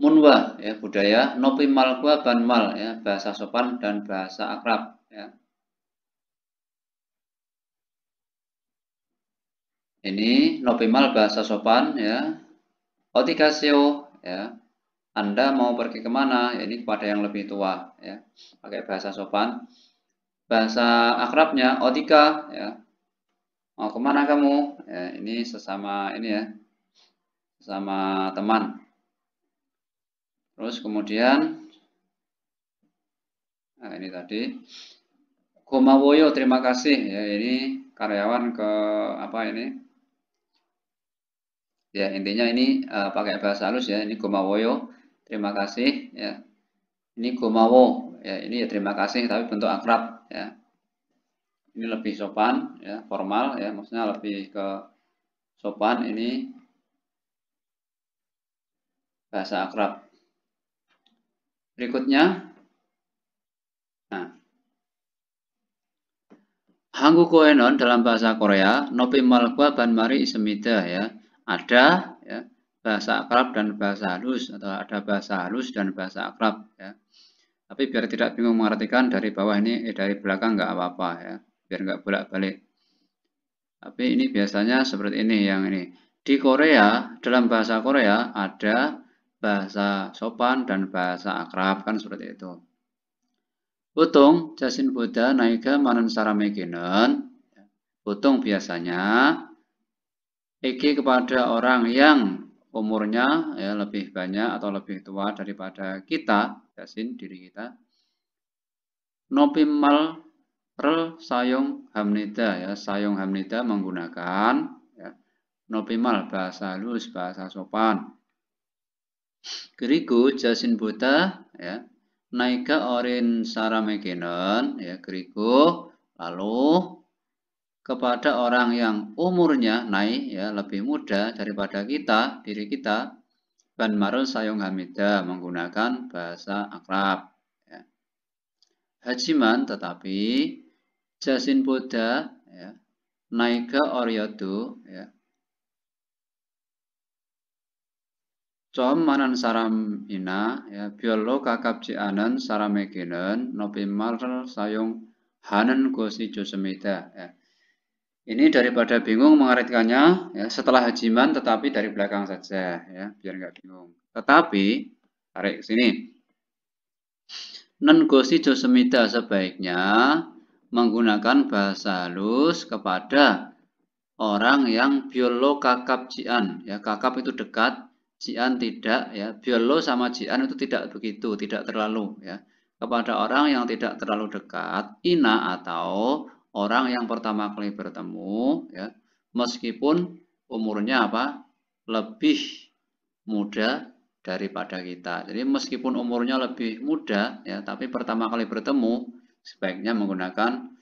munwa ya budaya nopi malgua ban mal ya bahasa sopan dan bahasa akrab ya. Ini nopimal bahasa sopan ya. Otikasio ya. Anda mau pergi kemana? Ya, ini kepada yang lebih tua ya. Pakai bahasa sopan. Bahasa akrabnya otika ya. Mau kemana kamu? Ya, ini sesama ini ya. Sama teman Terus kemudian nah ini tadi Gomawoyo terima kasih ya ini karyawan ke apa ini ya intinya ini uh, pakai bahasa halus ya ini Gomawoyo terima kasih ya ini Gomawo ya ini ya terima kasih tapi bentuk akrab ya ini lebih sopan ya formal ya maksudnya lebih ke sopan ini bahasa akrab berikutnya. Nah, Hanggu Koenon dalam bahasa Korea, Nopi Malgwa Ban Mari semida ya. Ada ya, bahasa akrab dan bahasa halus atau ada bahasa halus dan bahasa akrab ya. Tapi biar tidak bingung mengartikan dari bawah ini eh, dari belakang nggak apa-apa ya, biar nggak bolak-balik. Tapi ini biasanya seperti ini yang ini. Di Korea, dalam bahasa Korea ada bahasa sopan dan bahasa akrab kan seperti itu. Utung jasin Buddha naiga manan saramekinen. Utung biasanya iki kepada orang yang umurnya ya lebih banyak atau lebih tua daripada kita, jasin diri kita. Nopimal rel sayung hamnida ya, sayung hamnida menggunakan ya, nopimal bahasa halus, bahasa sopan Geriku jasin buta ya. Naika orin saramekenon ya keriku lalu kepada orang yang umurnya naik ya lebih muda daripada kita diri kita ban marun Sayung hamida menggunakan bahasa akrab ya. hajiman tetapi jasin buta ya, naika Orion ya, Chom manan saram ina ya biolo kakap jianan saramegenen nopi marl sayung hanen gosi josemita. ya. Ini daripada bingung mengaritkannya ya, setelah hajiman tetapi dari belakang saja ya biar nggak bingung. Tetapi tarik sini. nan gosi josemida sebaiknya menggunakan bahasa halus kepada orang yang biolo kakap cian. ya kakap itu dekat Jian tidak ya Biolo sama Jian itu tidak begitu tidak terlalu ya kepada orang yang tidak terlalu dekat Ina atau orang yang pertama kali bertemu ya meskipun umurnya apa lebih muda daripada kita jadi meskipun umurnya lebih muda ya tapi pertama kali bertemu sebaiknya menggunakan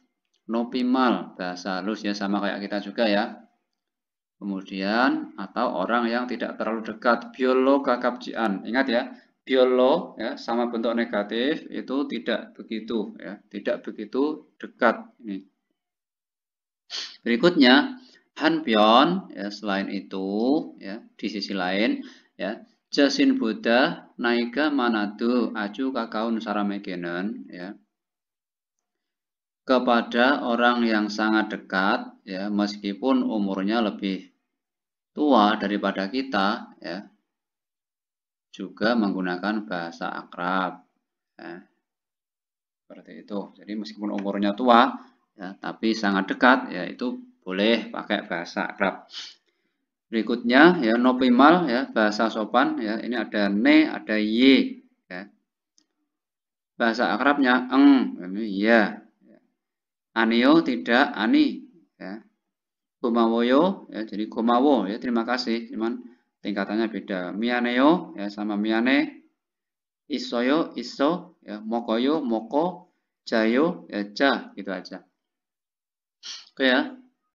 nopimal bahasa halus ya sama kayak kita juga ya Kemudian atau orang yang tidak terlalu dekat biolo kakabjian. Ingat ya, biolo ya sama bentuk negatif itu tidak begitu ya, tidak begitu dekat ini. Berikutnya hanpion ya selain itu ya di sisi lain ya Jasin Buddha Naika Manadu Acu Kakaun Saramekenen ya kepada orang yang sangat dekat ya meskipun umurnya lebih tua daripada kita ya juga menggunakan bahasa akrab ya. seperti itu jadi meskipun umurnya tua ya, tapi sangat dekat ya itu boleh pakai bahasa akrab berikutnya ya nopimal ya bahasa sopan ya ini ada ne ada y ya. bahasa akrabnya eng ini ya anio tidak ani ya Gomawoyo, ya jadi Gomawo, ya terima kasih cuman tingkatannya beda mianeo ya sama miane isoyo iso ya mokoyo moko jayo ya ja gitu aja oke ya